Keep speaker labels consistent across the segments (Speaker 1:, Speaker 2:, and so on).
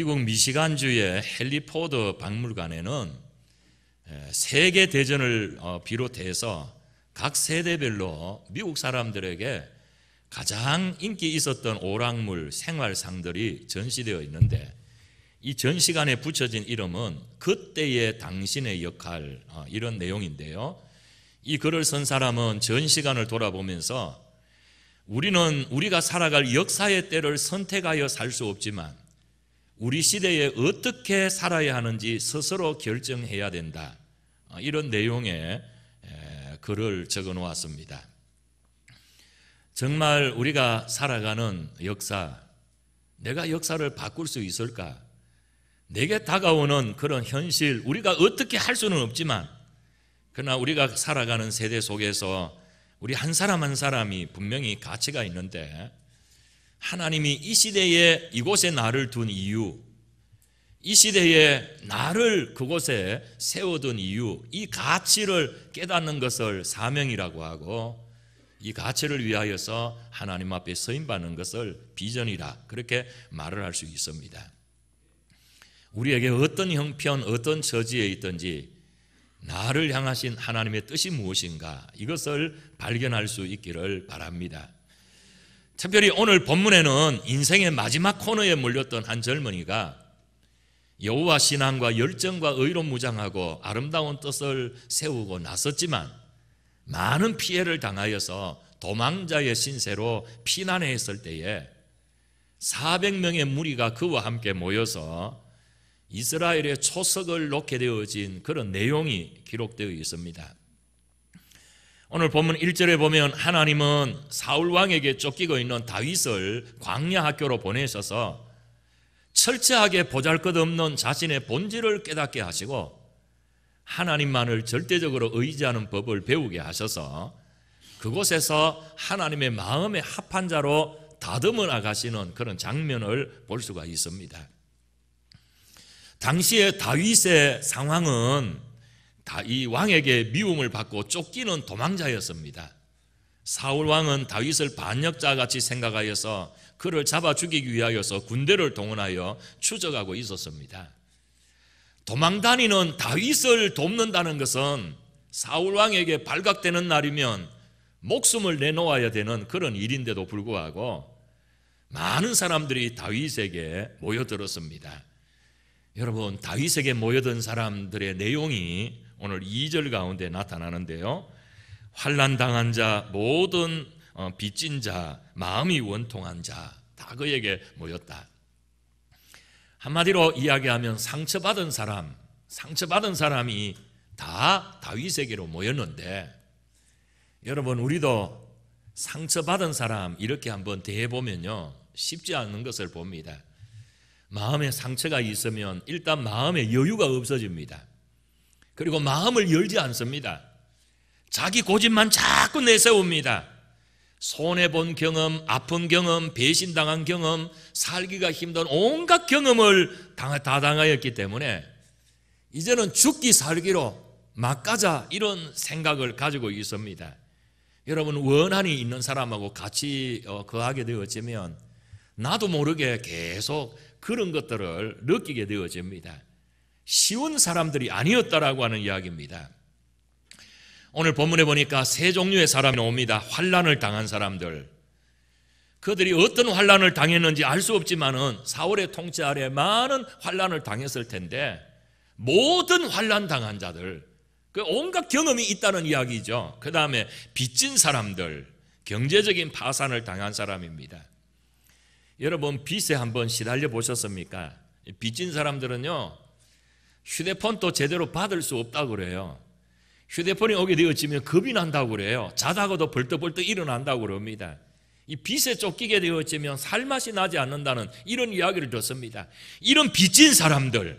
Speaker 1: 미국 미시간주의 헨리포드 박물관에는 세계 대전을 어, 비롯해서 각 세대별로 미국 사람들에게 가장 인기 있었던 오락물 생활상들이 전시되어 있는데 이 전시관에 붙여진 이름은 그때의 당신의 역할 어, 이런 내용인데요. 이 글을 쓴 사람은 전시관을 돌아보면서 우리는 우리가 살아갈 역사의 때를 선택하여 살 수 없지만 우리 시대에 어떻게 살아야 하는지 스스로 결정해야 된다. 어, 이런 내용의 글을 적어 놓았습니다. 정말 우리가 살아가는 역사, 내가 역사를 바꿀 수 있을까? 내게 다가오는 그런 현실, 우리가 어떻게 할 수는 없지만, 그러나 우리가 살아가는 세대 속에서 우리 한 사람 한 사람이 분명히 가치가 있는데, 하나님이 이 시대에 이곳에 나를 둔 이유, 이 시대에 나를 그곳에 세워둔 이유, 이 가치를 깨닫는 것을 사명이라고 하고 이 가치를 위하여서 하나님 앞에 서임받는 것을 비전이라 그렇게 말을 할 수 있습니다. 우리에게 어떤 형편, 어떤 처지에 있든지 나를 향하신 하나님의 뜻이 무엇인가 이것을 발견할 수 있기를 바랍니다. 특별히 오늘 본문에는 인생의 마지막 코너에 몰렸던 한 젊은이가 여호와 신앙과 열정과 의로 무장하고 아름다운 뜻을 세우고 나섰지만 많은 피해를 당하여서 도망자의 신세로 피난해 있을 때에 400명의 무리가 그와 함께 모여서 이스라엘의 초석을 놓게 되어진 그런 내용이 기록되어 있습니다. 오늘 본문 1절에 보면 하나님은 사울 왕에게 쫓기고 있는 다윗을 광야 학교로 보내셔서 철저하게 보잘것없는 자신의 본질을 깨닫게 하시고 하나님만을 절대적으로 의지하는 법을 배우게 하셔서 그곳에서 하나님의 마음의 합한 자로 다듬어 나가시는 그런 장면을 볼 수가 있습니다. 당시의 다윗의 상황은 다이 왕에게 미움을 받고 쫓기는 도망자였습니다. 사울 왕은 다윗을 반역자 같이 생각하여서 그를 잡아 죽이기 위하여서 군대를 동원하여 추적하고 있었습니다. 도망 다니는 다윗을 돕는다는 것은 사울 왕에게 발각되는 날이면 목숨을 내놓아야 되는 그런 일인데도 불구하고 많은 사람들이 다윗에게 모여들었습니다. 여러분, 다윗에게 모여든 사람들의 내용이 오늘 2절 가운데 나타나는데요. 환난 당한 자, 모든 어, 빚진 자, 마음이 원통한 자, 다 그에게 모였다. 한마디로 이야기하면 상처받은 사람, 상처받은 사람이 다 다윗에게로 모였는데 여러분 우리도 상처받은 사람 이렇게 한번 대해 보면요. 쉽지 않은 것을 봅니다. 마음에 상처가 있으면 일단 마음에 여유가 없어집니다. 그리고 마음을 열지 않습니다. 자기 고집만 자꾸 내세웁니다. 손해본 경험, 아픈 경험, 배신당한 경험, 살기가 힘든 온갖 경험을 다 당하였기 때문에 이제는 죽기 살기로 막가자 이런 생각을 가지고 있습니다. 여러분, 원한이 있는 사람하고 같이 어, 거하게 되어지면 나도 모르게 계속 그런 것들을 느끼게 되어집니다. 쉬운 사람들이 아니었다라고 하는 이야기입니다. 오늘 본문에 보니까 세 종류의 사람이 옵니다 환란을 당한 사람들. 그들이 어떤 환란을 당했는지 알 수 없지만은 사월의 통치 아래 많은 환란을 당했을 텐데 모든 환란 당한 자들 그 온갖 경험이 있다는 이야기죠. 그 다음에 빚진 사람들 경제적인 파산을 당한 사람입니다. 여러분 빚에 한번 시달려 보셨습니까? 빚진 사람들은요 휴대폰도 제대로 받을 수 없다고 그래요. 휴대폰이 오게 되어지면 겁이 난다고 그래요. 자다가도 벌떡벌떡 일어난다고 그럽니다. 이 빛에 쫓기게 되어지면 살맛이 나지 않는다는 이런 이야기를 듣습니다. 이런 빚진 사람들,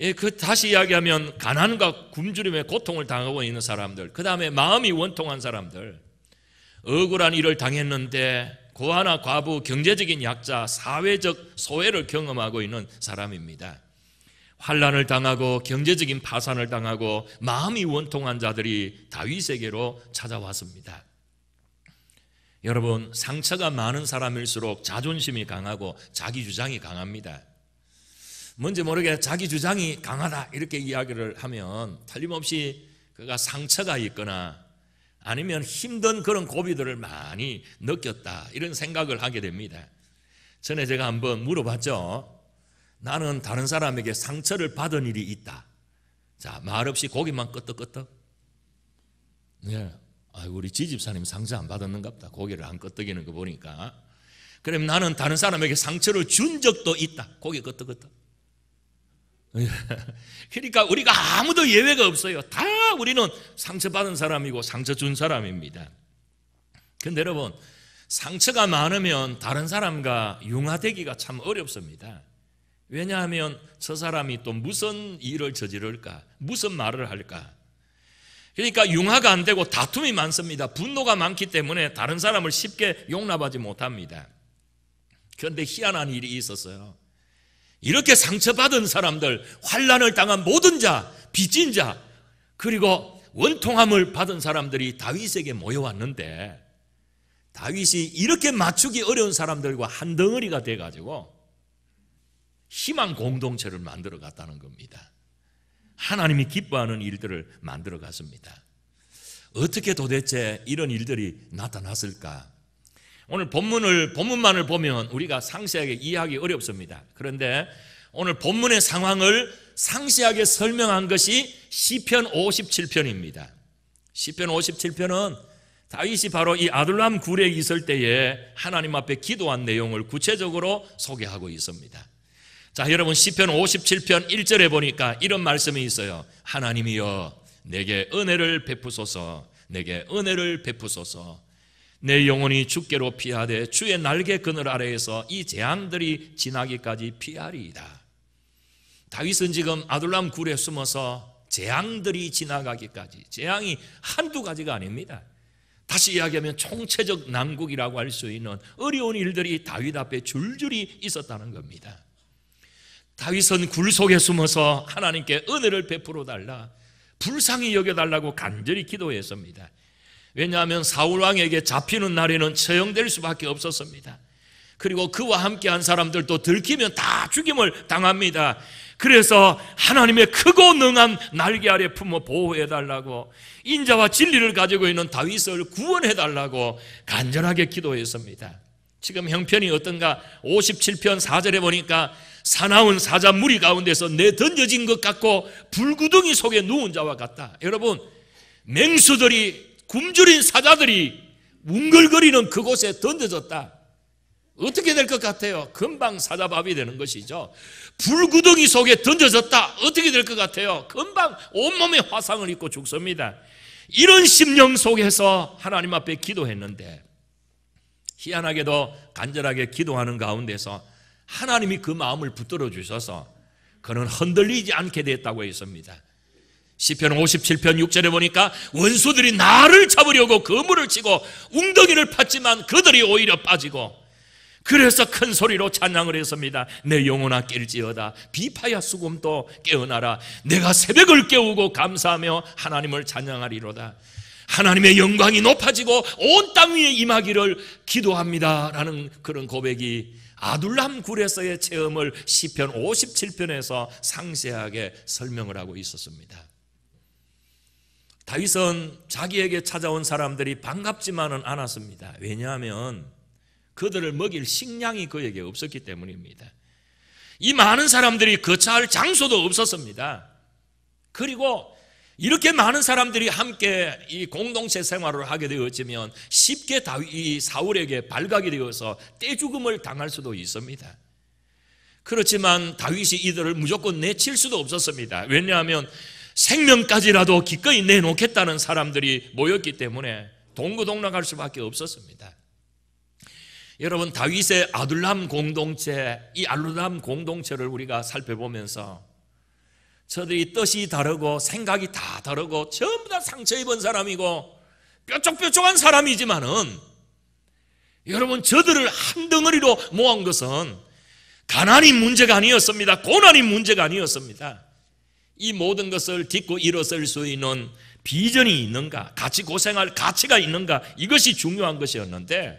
Speaker 1: 예, 그 다시 이야기하면 가난과 굶주림의 고통을 당하고 있는 사람들, 그 다음에 마음이 원통한 사람들, 억울한 일을 당했는데 고아나 과부, 경제적인 약자, 사회적 소외를 경험하고 있는 사람입니다. 환란을 당하고 경제적인 파산을 당하고 마음이 원통한 자들이 다윗에게로 찾아왔습니다. 여러분 상처가 많은 사람일수록 자존심이 강하고 자기 주장이 강합니다. 뭔지 모르게 자기 주장이 강하다 이렇게 이야기를 하면 틀림없이 그가 상처가 있거나 아니면 힘든 그런 고비들을 많이 느꼈다 이런 생각을 하게 됩니다. 전에 제가 한번 물어봤죠. 나는 다른 사람에게 상처를 받은 일이 있다. 자, 말없이 고기만 끄떡끄떡. 네. 아, 우리 지집사님 상처 안 받았는갑다. 고개를 안 끄떡이는 거 보니까. 그럼 나는 다른 사람에게 상처를 준 적도 있다. 고개 끄떡끄떡. 그러니까 우리가 아무도 예외가 없어요. 다 우리는 상처받은 사람이고 상처 준 사람입니다. 근데 여러분, 상처가 많으면 다른 사람과 융화되기가 참 어렵습니다. 왜냐하면 저 사람이 또 무슨 일을 저지를까? 무슨 말을 할까? 그러니까 융화가 안 되고 다툼이 많습니다. 분노가 많기 때문에 다른 사람을 쉽게 용납하지 못합니다. 그런데 희한한 일이 있었어요. 이렇게 상처받은 사람들, 환란을 당한 모든 자, 빚진 자, 그리고 원통함을 받은 사람들이 다윗에게 모여왔는데 다윗이 이렇게 맞추기 어려운 사람들과 한 덩어리가 돼가지고 희망 공동체를 만들어 갔다는 겁니다. 하나님이 기뻐하는 일들을 만들어 갔습니다. 어떻게 도대체 이런 일들이 나타났을까? 오늘 본문을 본문만을 보면 우리가 상세하게 이해하기 어렵습니다. 그런데 오늘 본문의 상황을 상세하게 설명한 것이 시편 57편입니다. 시편 57편은 다윗이 바로 이 아둘람 굴에 있을 때에 하나님 앞에 기도한 내용을 구체적으로 소개하고 있습니다. 자, 여러분 시편 57편 1절에 보니까 이런 말씀이 있어요. 하나님이여 내게 은혜를 베푸소서. 내게 은혜를 베푸소서. 내 영혼이 주께로 피하되 주의 날개 그늘 아래에서 이 재앙들이 지나기까지 피하리이다. 다윗은 지금 아둘람 굴에 숨어서 재앙들이 지나가기까지 재앙이 한두 가지가 아닙니다. 다시 이야기하면 총체적 난국이라고 할 수 있는 어려운 일들이 다윗 앞에 줄줄이 있었다는 겁니다. 다윗은 굴 속에 숨어서 하나님께 은혜를 베풀어 달라 불쌍히 여겨 달라고 간절히 기도했습니다. 왜냐하면 사울 왕에게 잡히는 날에는 처형될 수밖에 없었습니다. 그리고 그와 함께한 사람들도 들키면 다 죽임을 당합니다. 그래서 하나님의 크고 능한 날개 아래 품어 보호해 달라고 인자와 진리를 가지고 있는 다윗을 구원해 달라고 간절하게 기도했습니다. 지금 형편이 어떤가? 57편 4절에 보니까 사나운 사자 무리 가운데서 내 던져진 것 같고 불구덩이 속에 누운 자와 같다. 여러분, 맹수들이 굶주린 사자들이 웅글거리는 그곳에 던져졌다. 어떻게 될 것 같아요? 금방 사자밥이 되는 것이죠. 불구덩이 속에 던져졌다. 어떻게 될 것 같아요? 금방 온몸에 화상을 입고 죽습니다. 이런 심령 속에서 하나님 앞에 기도했는데 희한하게도 간절하게 기도하는 가운데서 하나님이 그 마음을 붙들어 주셔서 그는 흔들리지 않게 됐다고 했습니다. 시편 57편 6절에 보니까 원수들이 나를 잡으려고 그물을 치고 웅덩이를 팠지만 그들이 오히려 빠지고 그래서 큰 소리로 찬양을 했습니다. 내 영혼아 깰지어다. 비파야 수금도 깨어나라. 내가 새벽을 깨우고 감사하며 하나님을 찬양하리로다. 하나님의 영광이 높아지고 온 땅 위에 임하기를 기도합니다. 라는 그런 고백이 아둘람 굴에서의 체험을 시편 57편에서 상세하게 설명을 하고 있었습니다. 다윗은 자기에게 찾아온 사람들이 반갑지만은 않았습니다. 왜냐하면 그들을 먹일 식량이 그에게 없었기 때문입니다. 이 많은 사람들이 거처할 장소도 없었습니다. 그리고 이렇게 많은 사람들이 함께 이 공동체 생활을 하게 되어지면 쉽게 다이 사울에게 발각이 되어서 떼죽음을 당할 수도 있습니다. 그렇지만 다윗이 이들을 무조건 내칠 수도 없었습니다. 왜냐하면 생명까지라도 기꺼이 내놓겠다는 사람들이 모였기 때문에 동고동락할 수밖에 없었습니다. 여러분 다윗의 아둘람 공동체, 이 아둘람 공동체를 우리가 살펴보면서 저들이 뜻이 다르고 생각이 다 다르고 전부 다 상처 입은 사람이고 뾰족뾰족한 사람이지만은 여러분 저들을 한 덩어리로 모은 것은 가난이 문제가 아니었습니다. 고난이 문제가 아니었습니다. 이 모든 것을 딛고 일어설 수 있는 비전이 있는가, 같이 고생할 가치가 있는가, 이것이 중요한 것이었는데,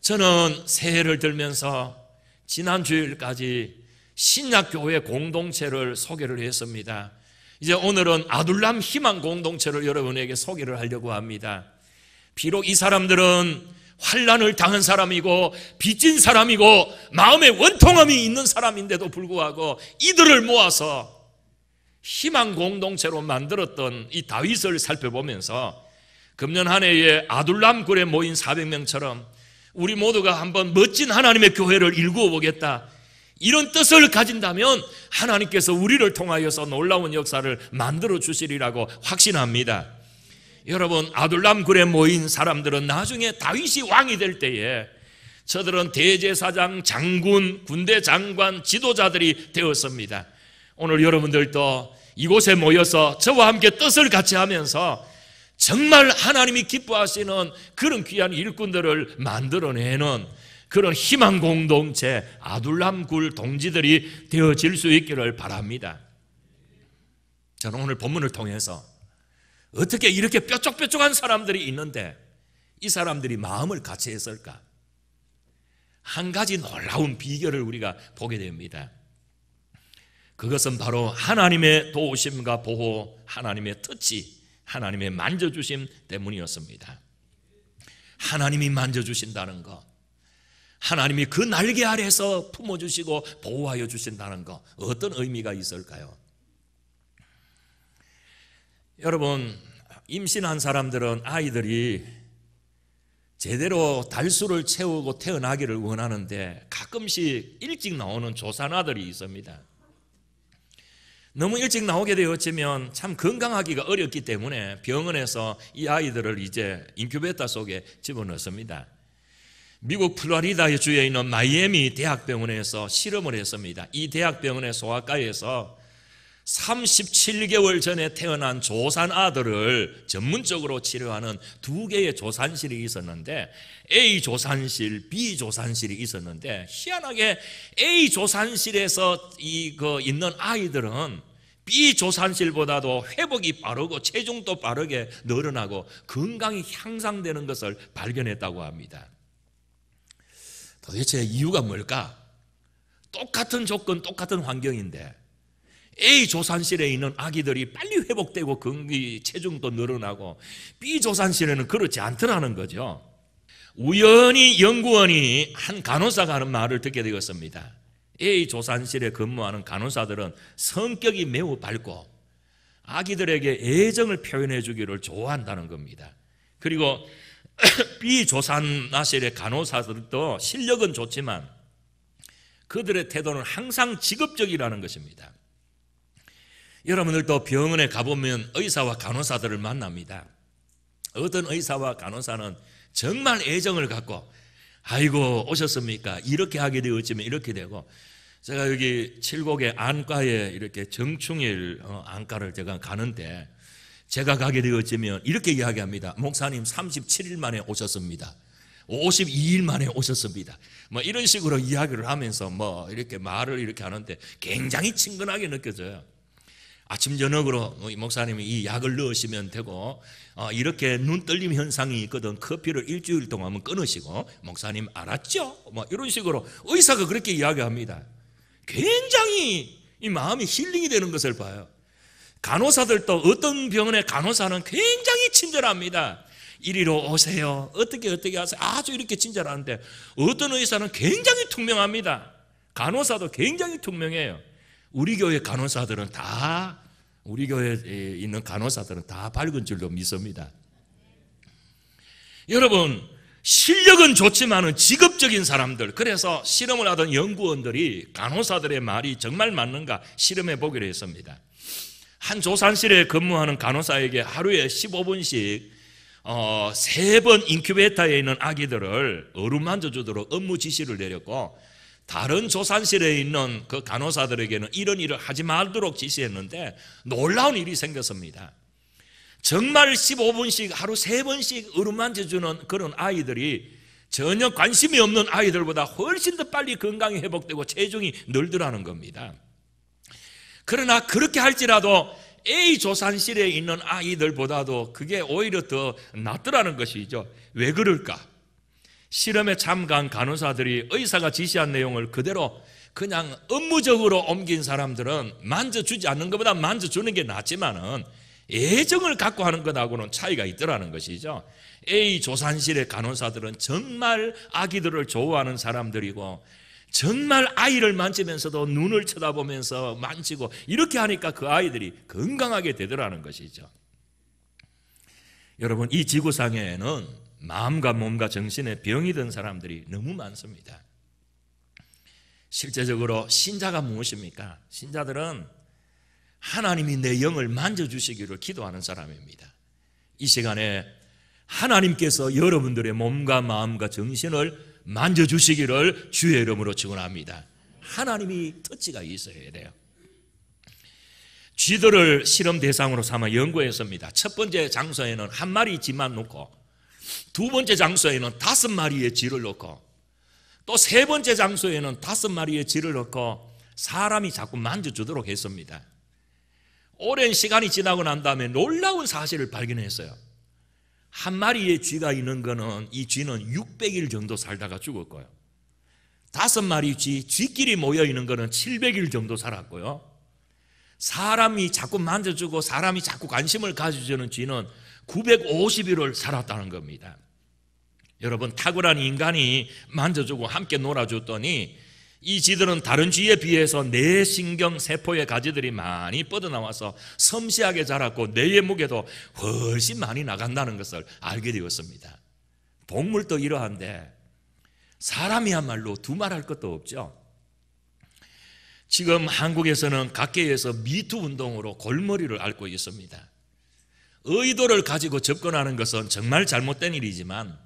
Speaker 1: 저는 새해를 들면서 지난 주일까지 신약교회 공동체를 소개를 했습니다. 이제 오늘은 아둘람 희망 공동체를 여러분에게 소개를 하려고 합니다. 비록 이 사람들은 환란을 당한 사람이고 빚진 사람이고 마음에 원통함이 있는 사람인데도 불구하고 이들을 모아서 희망 공동체로 만들었던 이 다윗을 살펴보면서 금년 한 해에 아둘람 굴에 모인 400명처럼 우리 모두가 한번 멋진 하나님의 교회를 일구어 보겠다. 이런 뜻을 가진다면 하나님께서 우리를 통하여서 놀라운 역사를 만들어 주시리라고 확신합니다. 여러분 아둘람 굴에 모인 사람들은 나중에 다윗이 왕이 될 때에 저들은 대제사장, 장군, 군대 장관, 지도자들이 되었습니다. 오늘 여러분들도 이곳에 모여서 저와 함께 뜻을 같이 하면서 정말 하나님이 기뻐하시는 그런 귀한 일꾼들을 만들어내는 그런 희망 공동체 아둘람굴 동지들이 되어질 수 있기를 바랍니다. 저는 오늘 본문을 통해서 어떻게 이렇게 뾰족뾰족한 사람들이 있는데 이 사람들이 마음을 같이 했을까? 한 가지 놀라운 비결을 우리가 보게 됩니다. 그것은 바로 하나님의 도우심과 보호, 하나님의 터치, 하나님의 만져주심 때문이었습니다. 하나님이 만져주신다는 것. 하나님이 그 날개 아래에서 품어주시고 보호하여 주신다는 것, 어떤 의미가 있을까요? 여러분 임신한 사람들은 아이들이 제대로 달수를 채우고 태어나기를 원하는데 가끔씩 일찍 나오는 조산아들이 있습니다. 너무 일찍 나오게 되었지만 참 건강하기가 어렵기 때문에 병원에서 이 아이들을 이제 인큐베이터 속에 집어넣습니다. 미국 플로리다주에 있는 마이애미 대학병원에서 실험을 했습니다. 이 대학병원의 소아과에서 37개월 전에 태어난 조산 아들을 전문적으로 치료하는 두 개의 조산실이 있었는데 A 조산실, B 조산실이 있었는데 희한하게 A 조산실에서 이 그 있는 아이들은 B 조산실보다도 회복이 빠르고 체중도 빠르게 늘어나고 건강이 향상되는 것을 발견했다고 합니다. 도대체 이유가 뭘까? 똑같은 조건, 똑같은 환경인데 A 조산실에 있는 아기들이 빨리 회복되고 근기 체중도 늘어나고 B 조산실에는 그렇지 않더라는 거죠. 우연히 연구원이 한 간호사가 하는 말을 듣게 되었습니다. A 조산실에 근무하는 간호사들은 성격이 매우 밝고 아기들에게 애정을 표현해 주기를 좋아한다는 겁니다. 그리고 비조산나실의 간호사들도 실력은 좋지만 그들의 태도는 항상 직업적이라는 것입니다. 여러분들도 병원에 가보면 의사와 간호사들을 만납니다. 어떤 의사와 간호사는 정말 애정을 갖고 아이고 오셨습니까? 이렇게 하게 되었지만 이렇게 되고 제가 여기 칠곡의 안과에 이렇게 정충일 어, 안과를 제가 가는데 제가 가게 되었지면 이렇게 이야기합니다. 목사님 37일 만에 오셨습니다. 52일 만에 오셨습니다. 뭐 이런 식으로 이야기를 하면서 뭐 이렇게 말을 이렇게 하는데 굉장히 친근하게 느껴져요. 아침 저녁으로 목사님이 이 약을 넣으시면 되고 어, 이렇게 눈 떨림 현상이 있거든 커피를 일주일 동안 끊으시고 목사님 알았죠? 뭐 이런 식으로 의사가 그렇게 이야기합니다. 굉장히 이 마음이 힐링이 되는 것을 봐요. 간호사들도 어떤 병원의 간호사는 굉장히 친절합니다. 이리로 오세요. 어떻게 어떻게 하세요. 아주 이렇게 친절한데 어떤 의사는 굉장히 투명합니다. 간호사도 굉장히 투명해요. 우리 교회 간호사들은 다 우리 교회에 있는 간호사들은 다 밝은 줄로 믿습니다. 여러분 실력은 좋지만 직업적인 사람들 그래서 실험을 하던 연구원들이 간호사들의 말이 정말 맞는가 실험해 보기로 했습니다. 한 조산실에 근무하는 간호사에게 하루에 15분씩 어, 세 번 인큐베이터에 있는 아기들을 어루만져 주도록 업무 지시를 내렸고 다른 조산실에 있는 그 간호사들에게는 이런 일을 하지 말도록 지시했는데 놀라운 일이 생겼습니다. 정말 15분씩 하루 3번씩 어루만져주는 그런 아이들이 전혀 관심이 없는 아이들보다 훨씬 더 빨리 건강이 회복되고 체중이 늘더라는 겁니다. 그러나 그렇게 할지라도 A 조산실에 있는 아이들보다도 그게 오히려 더 낫더라는 것이죠. 왜 그럴까? 실험에 참가한 간호사들이 의사가 지시한 내용을 그대로 그냥 업무적으로 옮긴 사람들은 만져주지 않는 것보다 만져주는 게 낫지만은 애정을 갖고 하는 것하고는 차이가 있더라는 것이죠. A 조산실의 간호사들은 정말 아기들을 좋아하는 사람들이고 정말 아이를 만지면서도 눈을 쳐다보면서 만지고 이렇게 하니까 그 아이들이 건강하게 되더라는 것이죠. 여러분, 이 지구상에는 마음과 몸과 정신에 병이 든 사람들이 너무 많습니다. 실제적으로 신자가 무엇입니까? 신자들은 하나님이 내 영을 만져주시기를 기도하는 사람입니다. 이 시간에 하나님께서 여러분들의 몸과 마음과 정신을 만져주시기를 주의 이름으로 증언합니다. 하나님이 터치가 있어야 돼요. 쥐들을 실험 대상으로 삼아 연구했습니다. 첫 번째 장소에는 한 마리 쥐만 놓고, 두 번째 장소에는 다섯 마리의 쥐를 놓고, 또 세 번째 장소에는 다섯 마리의 쥐를 놓고 사람이 자꾸 만져주도록 했습니다. 오랜 시간이 지나고 난 다음에 놀라운 사실을 발견했어요. 한 마리의 쥐가 있는 거는 이 쥐는 600일 정도 살다가 죽었고요. 다섯 마리 쥐, 쥐끼리 모여 있는 거는 700일 정도 살았고요. 사람이 자꾸 만져주고 사람이 자꾸 관심을 가져주는 쥐는 950일을 살았다는 겁니다. 여러분 탁월한 인간이 만져주고 함께 놀아줬더니 이 쥐들은 다른 쥐에 비해서 뇌 신경 세포의 가지들이 많이 뻗어나와서 섬세하게 자랐고 뇌의 무게도 훨씬 많이 나간다는 것을 알게 되었습니다. 동물도 이러한데 사람이야말로 두 말할 것도 없죠. 지금 한국에서는 각계에서 미투 운동으로 골머리를 앓고 있습니다. 의도를 가지고 접근하는 것은 정말 잘못된 일이지만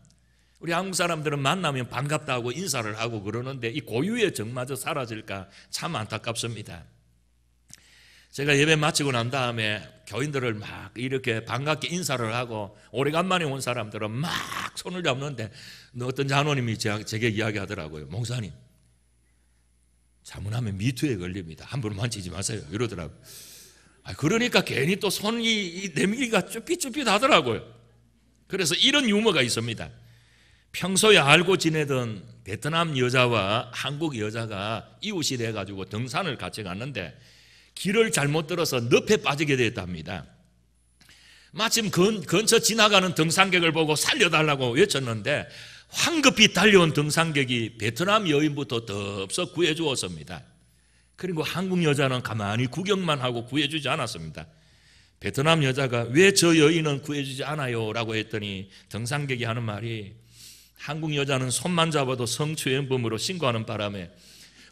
Speaker 1: 우리 한국 사람들은 만나면 반갑다고 인사를 하고 그러는데 이 고유의 정마저 사라질까 참 안타깝습니다. 제가 예배 마치고 난 다음에 교인들을 막 이렇게 반갑게 인사를 하고 오래간만에 온 사람들은 막 손을 잡는데 어떤 장로님이 제게 이야기하더라고요. 목사님, 잘못하면 미투에 걸립니다. 함부로 만지지 마세요. 이러더라고요. 아, 그러니까 괜히 또 손이 내기가 쭈삣쭈삣 하더라고요. 그래서 이런 유머가 있습니다. 평소에 알고 지내던 베트남 여자와 한국 여자가 이웃이 돼가지고 등산을 같이 갔는데 길을 잘못 들어서 늪에 빠지게 되었답니다. 마침 근, 처 지나가는 등산객을 보고 살려달라고 외쳤는데 황급히 달려온 등산객이 베트남 여인부터 덥석 구해주었습니다. 그리고 한국 여자는 가만히 구경만 하고 구해주지 않았습니다. 베트남 여자가 왜 저 여인은 구해주지 않아요? 라고 했더니 등산객이 하는 말이 한국 여자는 손만 잡아도 성추행범으로 신고하는 바람에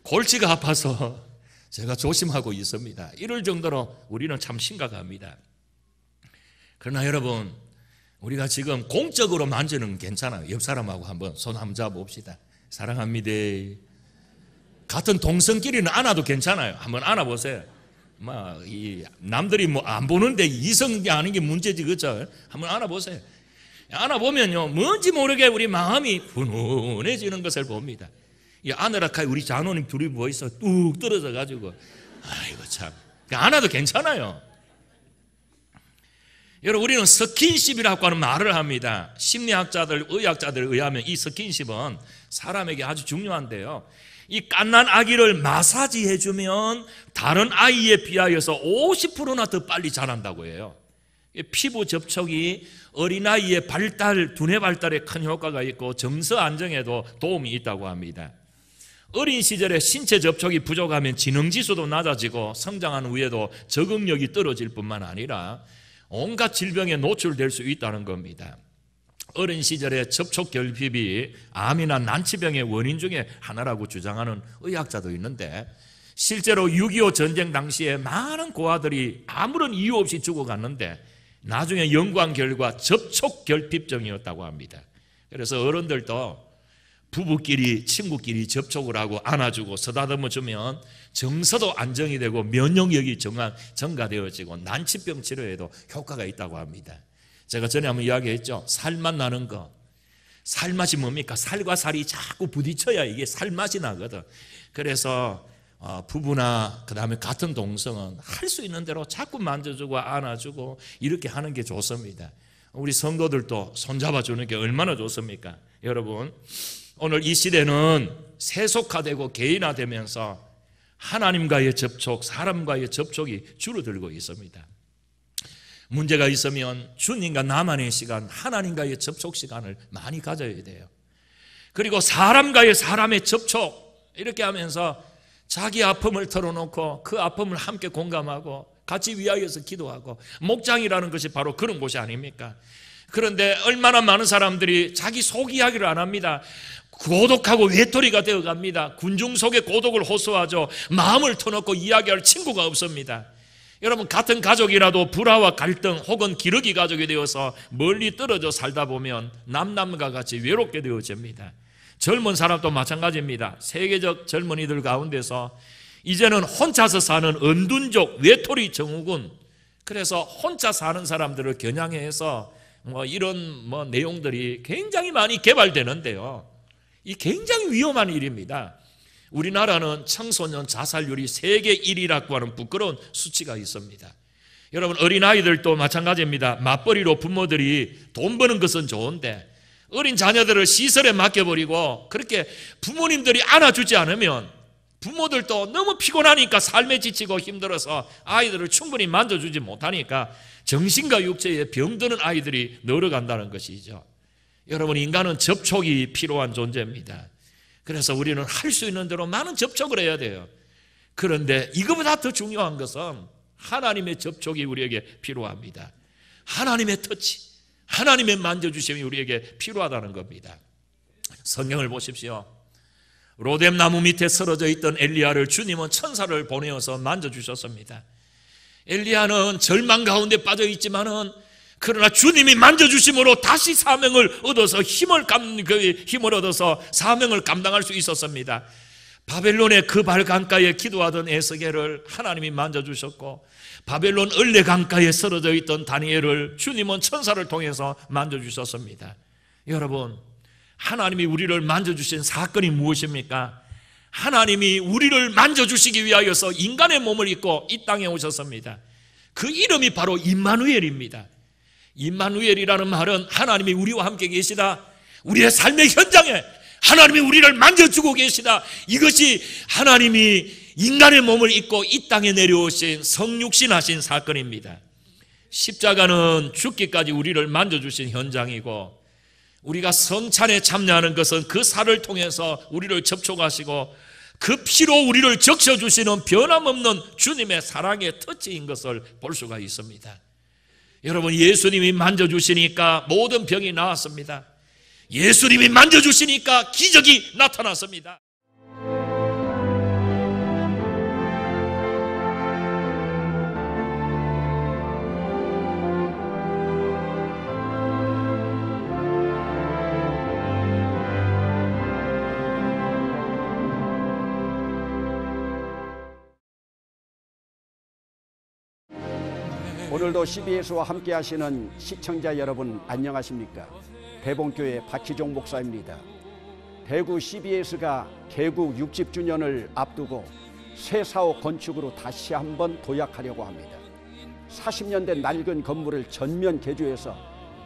Speaker 1: 골치가 아파서 제가 조심하고 있습니다. 이럴 정도로 우리는 참 심각합니다. 그러나 여러분, 우리가 지금 공적으로 만지는 괜찮아요. 옆 사람하고 한번 손 한번 잡아봅시다. 사랑합니다. 같은 동성끼리는 안아도 괜찮아요. 한번 안아보세요. 막, 이, 남들이 뭐 안 보는데 이성이 아는 게 문제지, 그죠? 한번 안아보세요. 알아보면요 뭔지 모르게 우리 마음이 분훈해지는 것을 봅니다. 이 아느라카에 우리 자노님 둘이 부어있뚝 떨어져가지고, 아이고 참. 안아도 그 괜찮아요. 여러분, 우리는 스킨십이라고 하는 말을 합니다. 심리학자들, 의학자들에 의하면 이 스킨십은 사람에게 아주 중요한데요. 이 깐난 아기를 마사지해주면 다른 아이에 비하여서 50%나 더 빨리 자란다고 해요. 피부 접촉이 어린아이의 발달, 두뇌 발달에 큰 효과가 있고 정서 안정에도 도움이 있다고 합니다. 어린 시절에 신체 접촉이 부족하면 지능 지수도 낮아지고 성장한 후에도 적응력이 떨어질 뿐만 아니라 온갖 질병에 노출될 수 있다는 겁니다. 어린 시절의 접촉 결핍이 암이나 난치병의 원인 중에 하나라고 주장하는 의학자도 있는데 실제로 6.25 전쟁 당시에 많은 고아들이 아무런 이유 없이 죽어갔는데 나중에 연구한 결과 접촉 결핍증이었다고 합니다. 그래서 어른들도 부부끼리 친구끼리 접촉을 하고 안아주고 서다듬어 주면 정서도 안정이 되고 면역력이 정 증가되어지고 난치병 치료에도 효과가 있다고 합니다. 제가 전에 한번 이야기했죠. 살맛 나는 거. 살맛이 뭡니까? 살과 살이 자꾸 부딪혀야 이게 살맛이 나거든. 그래서 어, 부부나 그 다음에 같은 동성은 할 수 있는 대로 자꾸 만져주고 안아주고 이렇게 하는 게 좋습니다. 우리 성도들도 손잡아주는 게 얼마나 좋습니까? 여러분, 오늘 이 시대는 세속화되고 개인화되면서 하나님과의 접촉, 사람과의 접촉이 줄어들고 있습니다. 문제가 있으면 주님과 나만의 시간, 하나님과의 접촉 시간을 많이 가져야 돼요. 그리고 사람과의 사람의 접촉, 이렇게 하면서 자기 아픔을 털어놓고 그 아픔을 함께 공감하고 같이 위하여서 기도하고 목장이라는 것이 바로 그런 곳이 아닙니까? 그런데 얼마나 많은 사람들이 자기 속 이야기를 안 합니다. 고독하고 외톨이가 되어 갑니다. 군중 속의 고독을 호소하죠. 마음을 터놓고 이야기할 친구가 없습니다. 여러분 같은 가족이라도 불화와 갈등 혹은 기러기 가족이 되어서 멀리 떨어져 살다 보면 남남과 같이 외롭게 되어집니다. 젊은 사람도 마찬가지입니다. 세계적 젊은이들 가운데서 이제는 혼자서 사는 은둔족, 외톨이 정우군. 그래서 혼자 사는 사람들을 겨냥해서 뭐 이런 뭐 내용들이 굉장히 많이 개발되는데요. 이 굉장히 위험한 일입니다. 우리나라는 청소년 자살률이 세계 1위라고 하는 부끄러운 수치가 있습니다. 여러분 어린아이들도 마찬가지입니다. 맞벌이로 부모들이 돈 버는 것은 좋은데 어린 자녀들을 시설에 맡겨버리고 그렇게 부모님들이 안아주지 않으면 부모들도 너무 피곤하니까 삶에 지치고 힘들어서 아이들을 충분히 만져주지 못하니까 정신과 육체에 병드는 아이들이 늘어간다는 것이죠. 여러분, 인간은 접촉이 필요한 존재입니다. 그래서 우리는 할 수 있는 대로 많은 접촉을 해야 돼요. 그런데 이거보다 더 중요한 것은 하나님의 접촉이 우리에게 필요합니다. 하나님의 터치. 하나님의 만져주심이 우리에게 필요하다는 겁니다. 성경을 보십시오. 로뎀 나무 밑에 쓰러져 있던 엘리야를 주님은 천사를 보내어서 만져주셨습니다. 엘리야는 절망 가운데 빠져 있지만은 그러나 주님이 만져주심으로 다시 사명을 얻어서 힘을 감, 그 힘을 얻어서 사명을 감당할 수 있었습니다. 바벨론의 그 발강가에 기도하던 에스겔을 하나님이 만져주셨고 바벨론 을레 강가에 쓰러져 있던 다니엘을 주님은 천사를 통해서 만져주셨습니다. 여러분, 하나님이 우리를 만져주신 사건이 무엇입니까? 하나님이 우리를 만져주시기 위하여서 인간의 몸을 입고 이 땅에 오셨습니다. 그 이름이 바로 임마누엘입니다. 임마누엘이라는 말은 하나님이 우리와 함께 계시다. 우리의 삶의 현장에 하나님이 우리를 만져주고 계시다. 이것이 하나님이 인간의 몸을 입고 이 땅에 내려오신 성육신 하신 사건입니다. 십자가는 죽기까지 우리를 만져주신 현장이고 우리가 성찬에 참여하는 것은 그 살을 통해서 우리를 접촉하시고 그 피로 우리를 적셔주시는 변함없는 주님의 사랑의 터치인 것을 볼 수가 있습니다. 여러분, 예수님이 만져주시니까 모든 병이 나았습니다. 예수님이 만져주시니까 기적이 나타났습니다.
Speaker 2: 오늘도 CBS와 함께 하시는 시청자 여러분 안녕하십니까? 대봉교회 박희종 목사입니다. 대구 CBS가 개국 60주년을 앞두고 새 사옥 건축으로 다시 한번 도약하려고 합니다. 40년 된 낡은 건물을 전면 개조해서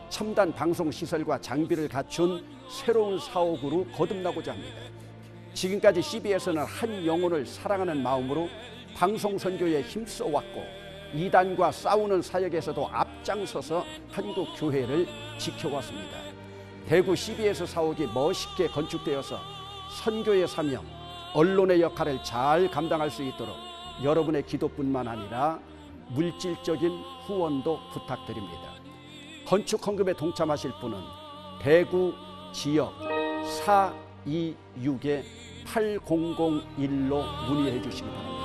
Speaker 2: 첨단 방송 시설과 장비를 갖춘 새로운 사옥으로 거듭나고자 합니다. 지금까지 CBS는 한 영혼을 사랑하는 마음으로 방송 선교에 힘써 왔고 이단과 싸우는 사역에서도 앞장서서 한국 교회를 지켜왔습니다. 대구 1 2에서 사옥이 멋있게 건축되어서 선교의 사명, 언론의 역할을 잘 감당할 수 있도록 여러분의 기도뿐만 아니라 물질적인 후원도 부탁드립니다. 건축 헌금에 동참하실 분은 대구 지역 426에 8001로 문의해 주시기 바랍니다.